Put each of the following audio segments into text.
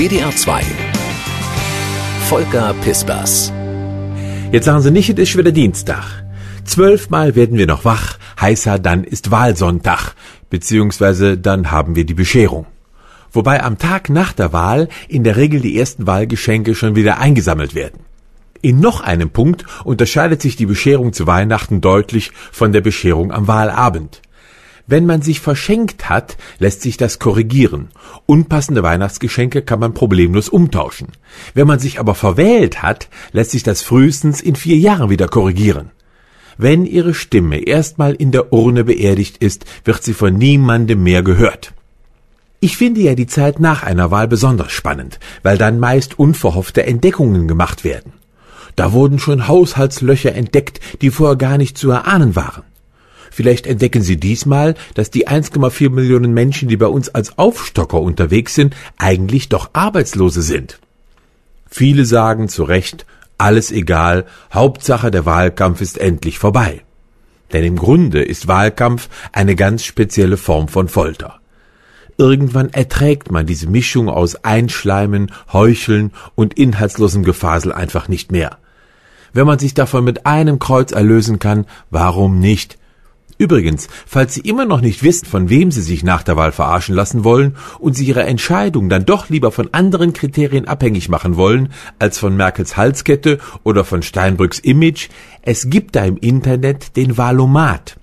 WDR 2 Volker Pispers Jetzt sagen Sie nicht, es ist wieder Dienstag. Zwölfmal werden wir noch wach, heißer dann ist Wahlsonntag, beziehungsweise dann haben wir die Bescherung. Wobei am Tag nach der Wahl in der Regel die ersten Wahlgeschenke schon wieder eingesammelt werden. In noch einem Punkt unterscheidet sich die Bescherung zu Weihnachten deutlich von der Bescherung am Wahlabend. Wenn man sich verschenkt hat, lässt sich das korrigieren. Unpassende Weihnachtsgeschenke kann man problemlos umtauschen. Wenn man sich aber verwählt hat, lässt sich das frühestens in vier Jahren wieder korrigieren. Wenn Ihre Stimme erstmal in der Urne beerdigt ist, wird sie von niemandem mehr gehört. Ich finde ja die Zeit nach einer Wahl besonders spannend, weil dann meist unverhoffte Entdeckungen gemacht werden. Da wurden schon Haushaltslöcher entdeckt, die vorher gar nicht zu erahnen waren. Vielleicht entdecken Sie diesmal, dass die 1,4 Millionen Menschen, die bei uns als Aufstocker unterwegs sind, eigentlich doch Arbeitslose sind. Viele sagen zu Recht, alles egal, Hauptsache der Wahlkampf ist endlich vorbei. Denn im Grunde ist Wahlkampf eine ganz spezielle Form von Folter. Irgendwann erträgt man diese Mischung aus Einschleimen, Heucheln und inhaltslosem Gefasel einfach nicht mehr. Wenn man sich davon mit einem Kreuz erlösen kann, warum nicht? Übrigens, falls Sie immer noch nicht wissen, von wem Sie sich nach der Wahl verarschen lassen wollen und Sie Ihre Entscheidung dann doch lieber von anderen Kriterien abhängig machen wollen, als von Merkels Halskette oder von Steinbrücks Image, es gibt da im Internet den Wahlomat.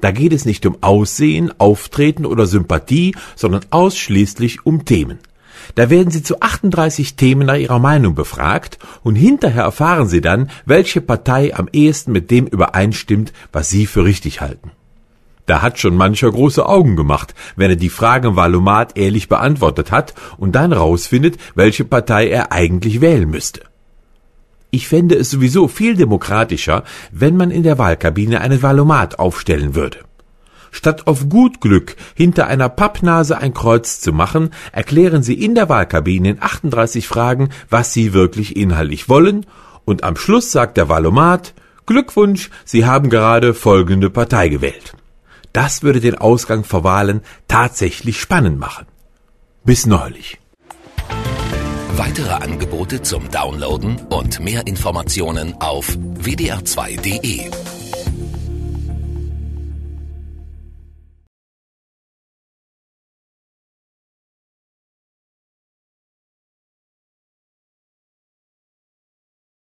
Da geht es nicht um Aussehen, Auftreten oder Sympathie, sondern ausschließlich um Themen. Da werden Sie zu 38 Themen nach Ihrer Meinung befragt und hinterher erfahren Sie dann, welche Partei am ehesten mit dem übereinstimmt, was Sie für richtig halten. Da hat schon mancher große Augen gemacht, wenn er die Fragen im Valomat ehrlich beantwortet hat und dann rausfindet, welche Partei er eigentlich wählen müsste. Ich fände es sowieso viel demokratischer, wenn man in der Wahlkabine einen Valomat aufstellen würde. Statt auf gut Glück hinter einer Pappnase ein Kreuz zu machen, erklären Sie in der Wahlkabine in 38 Fragen, was Sie wirklich inhaltlich wollen, und am Schluss sagt der Wahlomat, Glückwunsch, Sie haben gerade folgende Partei gewählt. Das würde den Ausgang vor Wahlen tatsächlich spannend machen. Bis neulich. Weitere Angebote zum Downloaden und mehr Informationen auf wdr2.de.